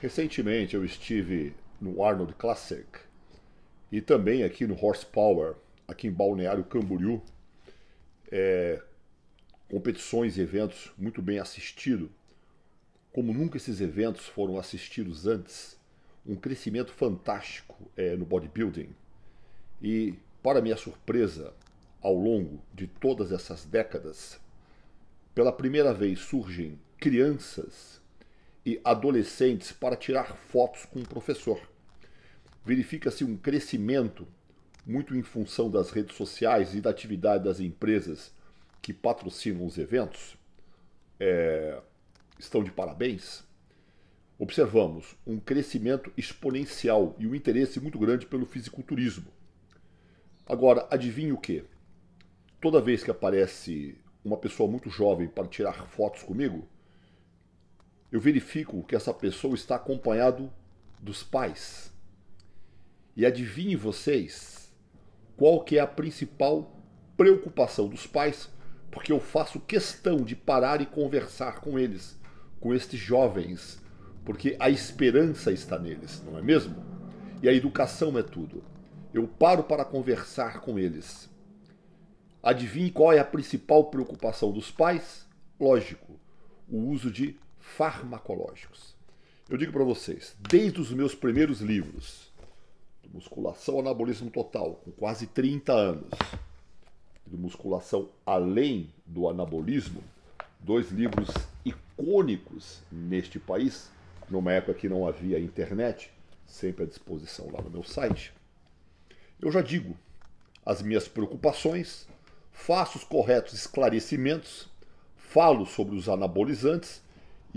Recentemente eu estive no Arnold Classic e também aqui no Horsepower, aqui em Balneário Camboriú. É, competições e eventos muito bem assistido. Como nunca esses eventos foram assistidos antes, um crescimento fantástico é, no bodybuilding. E, para minha surpresa, ao longo de todas essas décadas, pela primeira vez surgem crianças e adolescentes para tirar fotos com o professor. Verifica-se um crescimento muito em função das redes sociais e da atividade das empresas que patrocinam os eventos. É, estão de parabéns. Observamos um crescimento exponencial e um interesse muito grande pelo fisiculturismo. Agora, adivinhe o que? Toda vez que aparece uma pessoa muito jovem para tirar fotos comigo, eu verifico que essa pessoa está acompanhado dos pais. E adivinhe vocês qual que é a principal preocupação dos pais, porque eu faço questão de parar e conversar com eles, com estes jovens, porque a esperança está neles, não é mesmo? E a educação é tudo. Eu paro para conversar com eles. Adivinhe qual é a principal preocupação dos pais? Lógico, o uso de farmacológicos. Eu digo para vocês, desde os meus primeiros livros, Musculação Anabolismo Total, com quase 30 anos, do Musculação Além do Anabolismo, dois livros icônicos neste país, numa época que não havia internet, sempre à disposição lá no meu site. Eu já digo as minhas preocupações, faço os corretos esclarecimentos, falo sobre os anabolizantes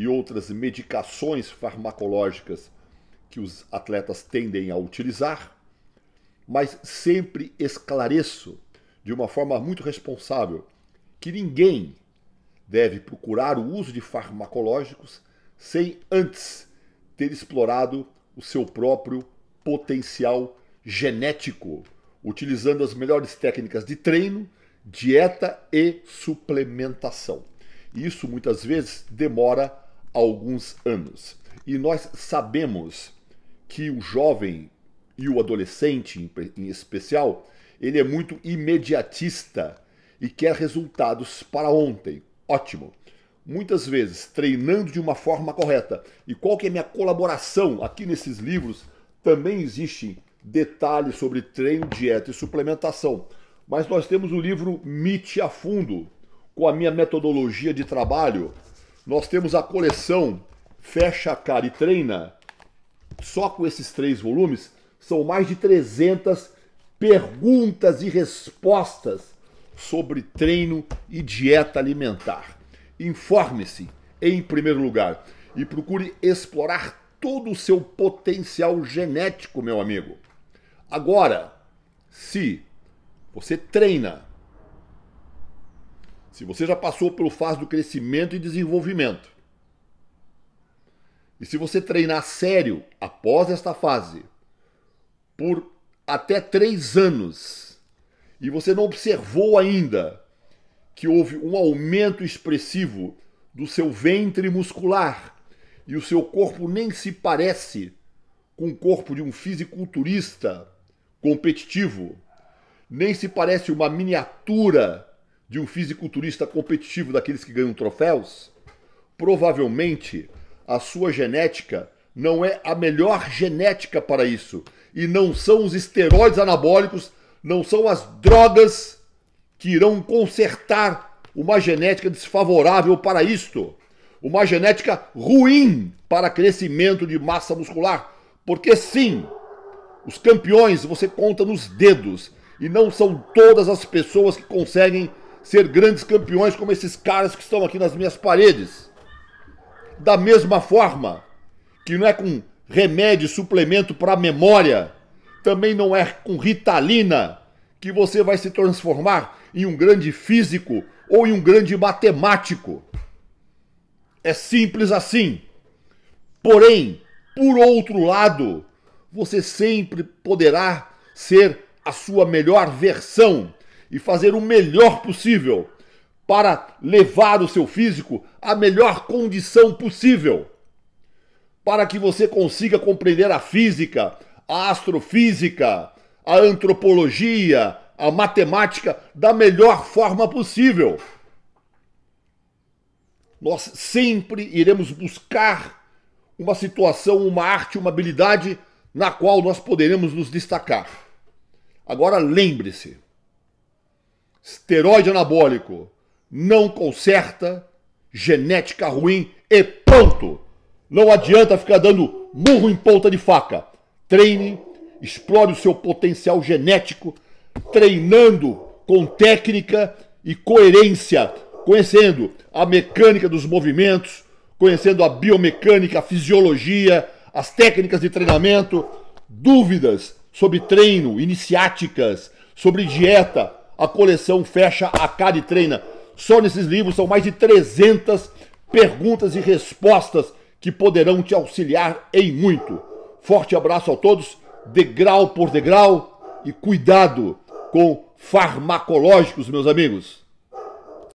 e outras medicações farmacológicas que os atletas tendem a utilizar, mas sempre esclareço de uma forma muito responsável que ninguém deve procurar o uso de farmacológicos sem antes ter explorado o seu próprio potencial genético, utilizando as melhores técnicas de treino, dieta e suplementação. E isso muitas vezes demora alguns anos. E nós sabemos que o jovem e o adolescente, em especial, ele é muito imediatista e quer resultados para ontem. Ótimo. Muitas vezes treinando de uma forma correta. E qual que é a minha colaboração aqui nesses livros? Também existem detalhes sobre treino, dieta e suplementação. Mas nós temos o livro Mite a Fundo, com a minha metodologia de trabalho, nós temos a coleção Fecha a Cara e Treina, só com esses três volumes, são mais de 300 perguntas e respostas sobre treino e dieta alimentar. Informe-se, em primeiro lugar, e procure explorar todo o seu potencial genético, meu amigo. Agora, se você treina, se você já passou pelo fase do crescimento e desenvolvimento, e se você treinar sério após esta fase, por até três anos, e você não observou ainda que houve um aumento expressivo do seu ventre muscular e o seu corpo nem se parece com o corpo de um fisiculturista competitivo, nem se parece uma miniatura de um fisiculturista competitivo daqueles que ganham troféus, provavelmente a sua genética não é a melhor genética para isso. E não são os esteroides anabólicos, não são as drogas que irão consertar uma genética desfavorável para isto. Uma genética ruim para crescimento de massa muscular. Porque sim, os campeões você conta nos dedos. E não são todas as pessoas que conseguem ser grandes campeões como esses caras que estão aqui nas minhas paredes. Da mesma forma que não é com remédio, suplemento para a memória, também não é com ritalina que você vai se transformar em um grande físico ou em um grande matemático. É simples assim. Porém, por outro lado, você sempre poderá ser a sua melhor versão e fazer o melhor possível para levar o seu físico à melhor condição possível. Para que você consiga compreender a física, a astrofísica, a antropologia, a matemática da melhor forma possível. Nós sempre iremos buscar uma situação, uma arte, uma habilidade na qual nós poderemos nos destacar. Agora lembre-se, Esteroide anabólico não conserta, genética ruim e ponto. Não adianta ficar dando murro em ponta de faca. Treine, explore o seu potencial genético, treinando com técnica e coerência, conhecendo a mecânica dos movimentos, conhecendo a biomecânica, a fisiologia, as técnicas de treinamento, dúvidas sobre treino, iniciáticas, sobre dieta, a coleção fecha a cara e treina. Só nesses livros são mais de 300 perguntas e respostas que poderão te auxiliar em muito. Forte abraço a todos, degrau por degrau, e cuidado com farmacológicos, meus amigos.